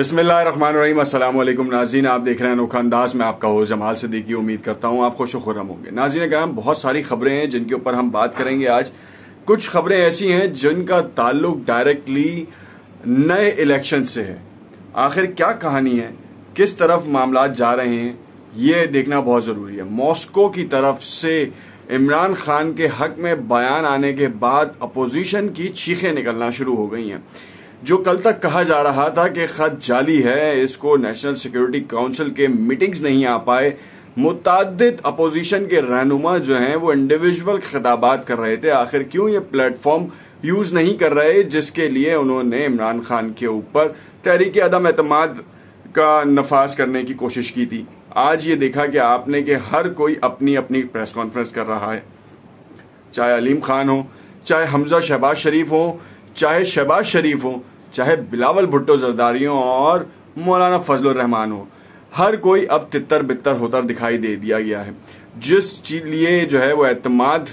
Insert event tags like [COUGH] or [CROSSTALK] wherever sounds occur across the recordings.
बसमिलीम नाजीन आप देख रहे हैं अनोखा अंदाज में आपका हो जमाल से देखिए उम्मीद करता हूँ आप खुश खुर्रम होंगे नाजीन कराम बहुत सारी खबरें हैं जिनके ऊपर हम बात करेंगे आज कुछ खबरें ऐसी हैं जिनका ताल्लुक डायरेक्टली नए इलेक्शन से है आखिर क्या कहानी है किस तरफ मामला जा रहे हैं ये देखना बहुत ज़रूरी है मॉस्को की तरफ से इमरान खान के हक में बयान आने के बाद अपोजिशन की चीखें निकलना शुरू हो गई हैं जो कल तक कहा जा रहा था कि खत जाली है इसको नेशनल सिक्योरिटी काउंसिल के मीटिंग्स नहीं आ पाए मुतद अपोजिशन के रहनुमा जो हैं वो इंडिविजुअल खिताबात कर रहे थे आखिर क्यों ये प्लेटफॉर्म यूज नहीं कर रहे जिसके लिए उन्होंने इमरान खान के ऊपर तहरीक अदम एतम का नफाज करने की कोशिश की थी आज ये देखा कि आपने के हर कोई अपनी अपनी प्रेस कॉन्फ्रेंस कर रहा है चाहे अलीम खान हो चाहे हमजा शहबाज शरीफ हो चाहे शहबाज शरीफ हो चाहे बिलावल भुट्टो जरदारियों और मौलाना फजल रहमान हो हर कोई अब तितर बितर होता दिखाई दे दिया गया है जिस चीज लिए जो है वो एतमाद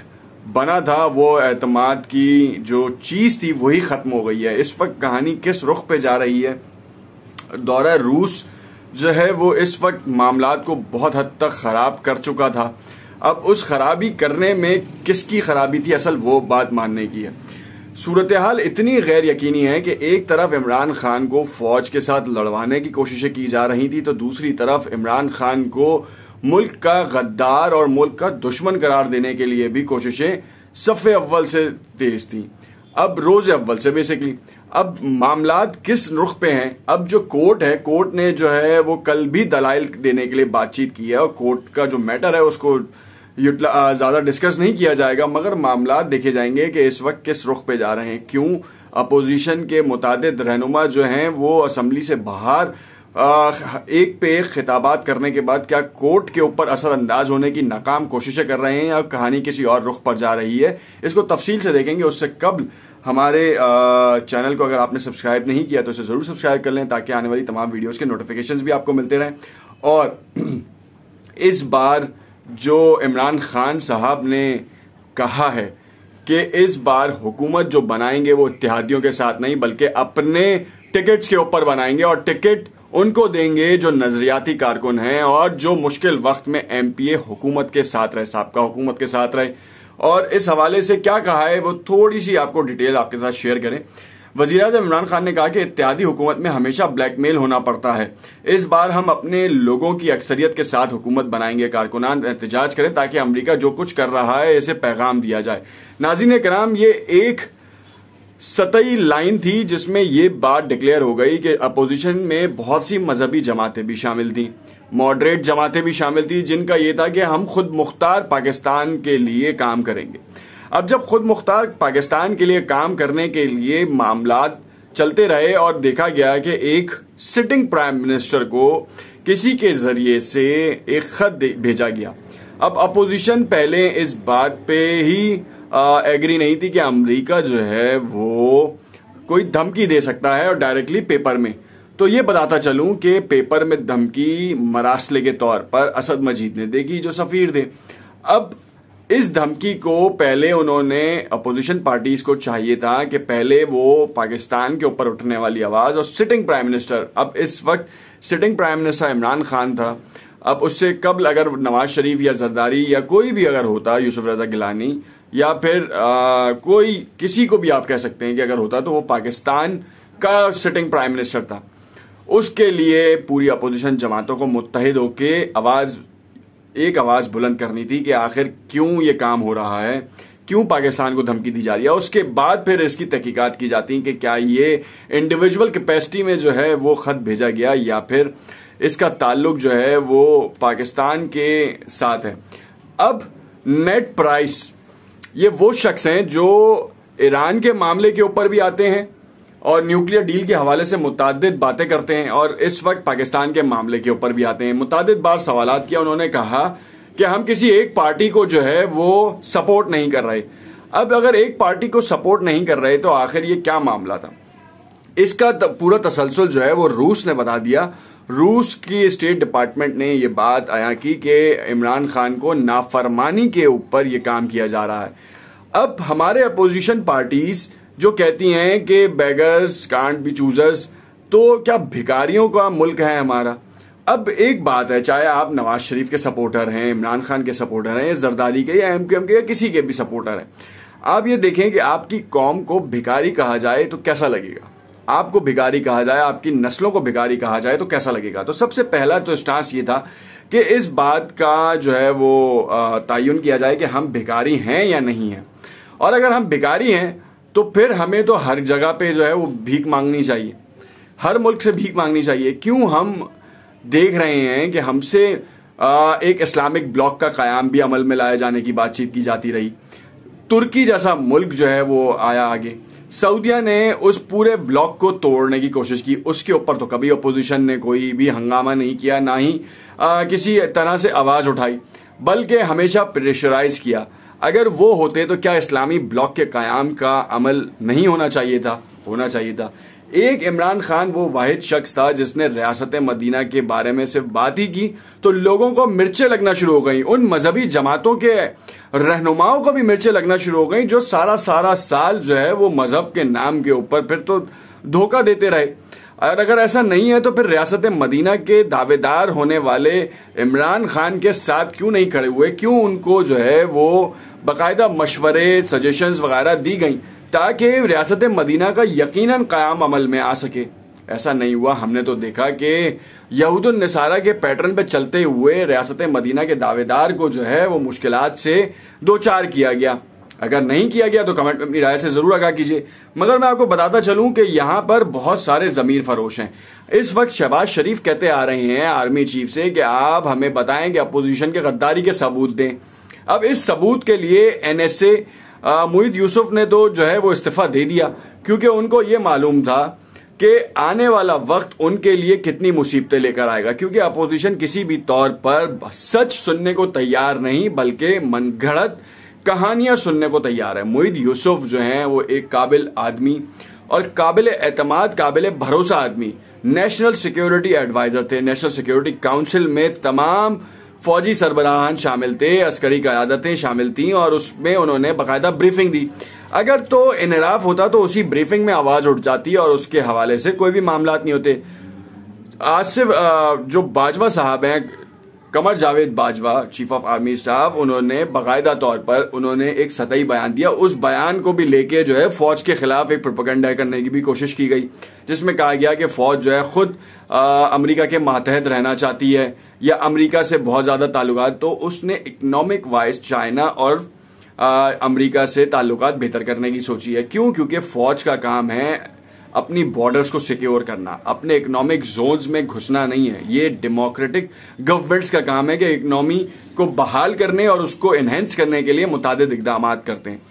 बना था वो एतमाद की जो चीज़ थी वही ख़त्म हो गई है इस वक्त कहानी किस रुख पे जा रही है दौरा रूस जो है वो इस वक्त मामला को बहुत हद तक ख़राब कर चुका था अब उस खराबी करने में किसकी खराबी थी असल वो बात मानने की है सूरत हाल इतनी गैर यकीनी है कि एक तरफ इमरान खान को फौज के साथ लड़वाने की कोशिशें की जा रही थी तो दूसरी तरफ इमरान खान को मुल्क का गद्दार और मुल्क का दुश्मन करार देने के लिए भी कोशिशें सफ़े अव्वल से तेज थी अब रोज अव्वल से बेसिकली अब मामला किस रुख पे हैं अब जो कोर्ट है कोर्ट ने जो है वो कल भी दलाइल देने के लिए बातचीत की है और कोर्ट का जो मैटर है उसको ज़्यादा डिस्कस नहीं किया जाएगा मगर मामला देखे जाएंगे कि इस वक्त किस रुख पे जा रहे हैं क्यों अपोजिशन के मुताद रहनुमा जो हैं वो असम्बली से बाहर एक पे एक खिताबात करने के बाद क्या कोर्ट के ऊपर असरअंदाज होने की नाकाम कोशिशें कर रहे हैं या कहानी किसी और रुख पर जा रही है इसको तफसील से देखेंगे उससे कबल हमारे चैनल को अगर आपने सब्सक्राइब नहीं किया तो इसे ज़रूर सब्सक्राइब कर लें ताकि आने वाली तमाम वीडियोज़ के नोटिफिकेशन भी आपको मिलते रहें और [CLEARS THROAT] इस बार जो इमरान खान साहब ने कहा है कि इस बार हुकूमत जो बनाएंगे वो इतिहादियों के साथ नहीं बल्कि अपने टिकट्स के ऊपर बनाएंगे और टिकट उनको देंगे जो नजरियाती कारकुन हैं और जो मुश्किल वक्त में एम पी ए हुकूमत के साथ रहे सबका हुकूमत के साथ रहे और इस हवाले से क्या कहा है वो थोड़ी सी आपको डिटेल आपके साथ शेयर करें वजीर अजम इमरान खान ने कहा कि इत्यादि हुकूमत में हमेशा ब्लैकमेल होना पड़ता है इस बार हम अपने लोगों की अक्सरियत के साथ हुकूमत बनाएंगे कारकुनान एहतजाज करें ताकि अमरीका जो कुछ कर रहा है इसे पैगाम दिया जाए नाजिन कराम ये एक सतही लाइन थी जिसमें ये बात डिक्लेयर हो गई कि अपोजिशन में बहुत सी मजहबी जमातें भी शामिल थी मॉडरेट जमातें भी शामिल थी जिनका ये था कि हम खुद मुख्तार पाकिस्तान के लिए काम करेंगे अब जब खुद मुख्तार पाकिस्तान के लिए काम करने के लिए मामला चलते रहे और देखा गया कि एक सिटिंग प्राइम मिनिस्टर को किसी के जरिए से एक खत भेजा गया अब अपोजिशन पहले इस बात पे ही आ, एग्री नहीं थी कि अमेरिका जो है वो कोई धमकी दे सकता है और डायरेक्टली पेपर में तो ये बताता चलूं कि पेपर में धमकी मरासले के तौर पर असद मजीद ने देगी जो सफ़ीर थे अब इस धमकी को पहले उन्होंने अपोजिशन पार्टीज को चाहिए था कि पहले वो पाकिस्तान के ऊपर उठने वाली आवाज़ और सिटिंग प्राइम मिनिस्टर अब इस वक्त sitting prime minister Imran Khan था अब उससे कबल अगर नवाज शरीफ या जरदारी या कोई भी अगर होता यूसुफ रजा गिलानी या फिर आ, कोई किसी को भी आप कह सकते हैं कि अगर होता तो वो पाकिस्तान का सिटिंग प्राइम मिनिस्टर था उसके लिए पूरी अपोजिशन जमातों को मुतहद होकर आवाज़ एक आवाज बुलंद करनी थी कि आखिर क्यों ये काम हो रहा है क्यों पाकिस्तान को धमकी दी जा रही है उसके बाद फिर इसकी तहकीकत की जाती है कि क्या ये इंडिविजुअल कैपेसिटी में जो है वो खत भेजा गया या फिर इसका ताल्लुक जो है वो पाकिस्तान के साथ है अब नेट प्राइस ये वो शख्स हैं जो ईरान के मामले के ऊपर भी आते हैं और न्यूक्लियर डील के हवाले से मुतद बातें करते हैं और इस वक्त पाकिस्तान के मामले के ऊपर भी आते हैं मुतद बार सवाल किया उन्होंने कहा कि हम किसी एक पार्टी को जो है वो सपोर्ट नहीं कर रहे अब अगर एक पार्टी को सपोर्ट नहीं कर रहे तो आखिर ये क्या मामला था इसका पूरा तसलसल जो है वो रूस ने बता दिया रूस की स्टेट डिपार्टमेंट ने ये बात आया की कि इमरान खान को नाफरमानी के ऊपर ये काम किया जा रहा है अब हमारे अपोजिशन पार्टीज़ जो कहती हैं कि बैगर्स कांट बी चूजर्स तो क्या भिकारियों का मुल्क है हमारा अब एक बात है चाहे आप नवाज शरीफ के सपोर्टर हैं इमरान खान के सपोर्टर हैं जरदारी के या एम के एम के या किसी के भी सपोर्टर हैं आप ये देखें कि आपकी कौम को भिखारी कहा जाए तो कैसा लगेगा आपको भिकारी कहा जाए आपकी नस्लों को भिखारी कहा जाए तो कैसा लगेगा तो सबसे पहला तो स्टांस ये था कि इस बात का जो है वो तयन किया जाए कि हम भिकारी हैं या नहीं हैं और अगर हम भिकारी हैं तो फिर हमें तो हर जगह पे जो है वो भीख मांगनी चाहिए हर मुल्क से भीख मांगनी चाहिए क्यों हम देख रहे हैं कि हमसे एक इस्लामिक ब्लॉक का कायम भी अमल में लाए जाने की बातचीत की जाती रही तुर्की जैसा मुल्क जो है वो आया आगे सऊदिया ने उस पूरे ब्लॉक को तोड़ने की कोशिश की उसके ऊपर तो कभी अपोजिशन ने कोई भी हंगामा नहीं किया ना ही आ, किसी तरह से आवाज़ उठाई बल्कि हमेशा प्रेशराइज किया अगर वो होते तो क्या इस्लामी ब्लॉक के क्याम का अमल नहीं होना चाहिए था होना चाहिए था एक इमरान खान वो वाहिद शख्स था जिसने रियासत मदीना के बारे में सिर्फ बात ही की तो लोगों को मिर्चें लगना शुरू हो गई उन मजहबी जमातों के रहनुमाओं को भी मिर्चें लगना शुरू हो गई जो सारा सारा साल जो है वो मजहब के नाम के ऊपर फिर तो धोखा देते रहे और अगर ऐसा नहीं है तो फिर रियासत मदीना के दावेदार होने वाले इमरान खान के साथ क्यों नहीं खड़े हुए क्यों उनको जो है वो बाकायदा मशवरे सजेशन वगैरह दी गई ताकि रियासत मदीना का यकीन क़्याम अमल में आ सके ऐसा नहीं हुआ हमने तो देखा कि यहूदारा के पैटर्न पर चलते हुए रियासत मदीना के दावेदार को जो है वो मुश्किल से दो चार किया गया अगर नहीं किया गया तो कमेंट अपनी राय से ज़रूर आगा कीजिए मगर मैं आपको बताता चलूं कि यहाँ पर बहुत सारे ज़मीर फरोश हैं इस वक्त शहबाज शरीफ कहते आ रहे हैं आर्मी चीफ से कि आप हमें बताएं कि अपोजिशन के गद्दारी के सबूत दें अब इस सबूत के लिए एनएसए मोहित यूसुफ ने तो जो है वो इस्तीफा दे दिया क्योंकि उनको ये मालूम था कि आने वाला वक्त उनके लिए कितनी मुसीबतें लेकर आएगा क्योंकि अपोजिशन किसी भी तौर पर सच सुनने को तैयार नहीं बल्कि मन घड़त कहानियां सुनने को तैयार है मोहित यूसुफ जो है वो एक काबिल आदमी और काबिल एतमाद काबिल भरोसा आदमी नेशनल सिक्योरिटी एडवाइजर थे नेशनल सिक्योरिटी काउंसिल में तमाम फौजी सरबराहान शामिल थे अस्करी क्यादतें शामिल थीं और उसमें उन्होंने बाकायदा ब्रीफिंग दी अगर तो इनराफ होता तो उसी ब्रीफिंग में आवाज़ उठ जाती और उसके हवाले से कोई भी मामला नहीं होते आसिफ जो बाजवा साहब हैं Qamar Javed Bajwa chief of army staff उन्होंने बाकायदा तौर पर उन्होंने एक सतही बयान दिया उस बयान को भी लेके जो है फौज के खिलाफ एक प्रोपगंडा करने की भी कोशिश की गई जिसमें कहा गया कि फौज जो है खुद अमरीका के मातहत रहना चाहती है या अमेरिका से बहुत ज़्यादा ताल्लुक तो उसने इकनॉमिक वाइज चाइना और अमेरिका से ताल्लुक बेहतर करने की सोची है क्यों क्योंकि फ़ौज का काम है अपनी बॉर्डर्स को सिक्योर करना अपने इकोनॉमिक जोन्स में घुसना नहीं है ये डेमोक्रेटिक गवर्नमेंट्स का काम है कि इकनॉमी को बहाल करने और उसको एनहेंस करने के लिए मुताद इकदाम करते हैं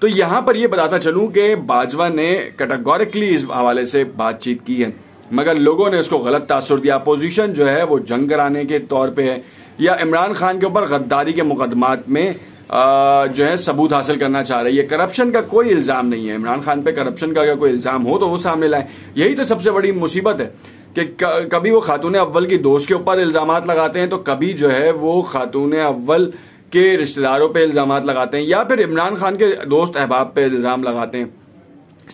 तो यहां पर यह बताता चलूँ कि बाजवा ने कैटागोरिकली इस हवाले से बातचीत की है मगर लोगों ने इसको गलत तासर दिया अपोजिशन जो है वो जंग कराने के तौर पे है या इमरान खान के ऊपर गद्दारी के मुकदमात में आ, जो है सबूत हासिल करना चाह रही है करप्शन का कोई इल्ज़ाम नहीं है इमरान खान पे करप्शन का अगर कोई इल्ज़ाम हो तो वो सामने लाए यही तो सबसे बड़ी मुसीबत है कि कभी वो खातून अव्वल की दोस्त के ऊपर इल्ज़ाम लगाते हैं तो कभी जो है वो खातून अव्वल के रिश्तेदारों पे इल्ज़ाम लगाते हैं या फिर इमरान खान के दोस्त अहबाब पे इल्ज़ाम लगाते हैं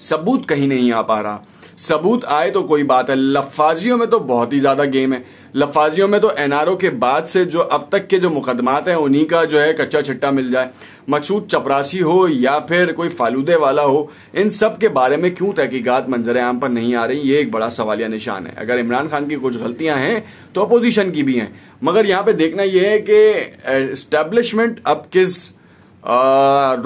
सबूत कहीं नहीं आ पा रहा सबूत आए तो कोई बात है लफाजियों में तो बहुत ही ज्यादा गेम है लफाजियों में तो एनआरओ के बाद से जो अब तक के जो मुकदमात हैं उन्हीं का जो है कच्चा छिट्टा मिल जाए मकसूद चपरासी हो या फिर कोई फालूदे वाला हो इन सब के बारे में क्यों तहकीकत मंजर आम पर नहीं आ रही ये एक बड़ा सवालिया निशान है अगर इमरान खान की कुछ गलतियां हैं तो अपोजिशन की भी हैं मगर यहां पर देखना यह है कि स्टैब्लिशमेंट अब किस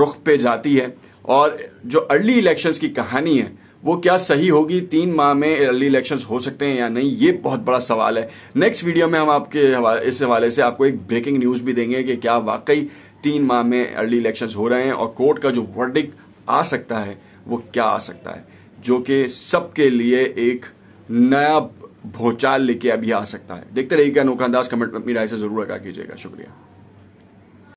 रुख पे जाती है और जो अर्ली इलेक्शंस की कहानी है वो क्या सही होगी तीन माह में अर्ली इलेक्शन हो सकते हैं या नहीं ये बहुत बड़ा सवाल है नेक्स्ट वीडियो में हम आपके हवाले, इस हवाले से आपको एक ब्रेकिंग न्यूज भी देंगे कि क्या वाकई तीन माह में अर्ली इलेक्शन हो रहे हैं और कोर्ट का जो वर्डिक आ सकता है वो क्या आ सकता है जो कि सबके लिए एक नया भोचाल लेके अभी आ सकता है देखते रहिएगा नोका अंदाज कमेंट में अपनी राय से जरूर आगा कीजिएगा शुक्रिया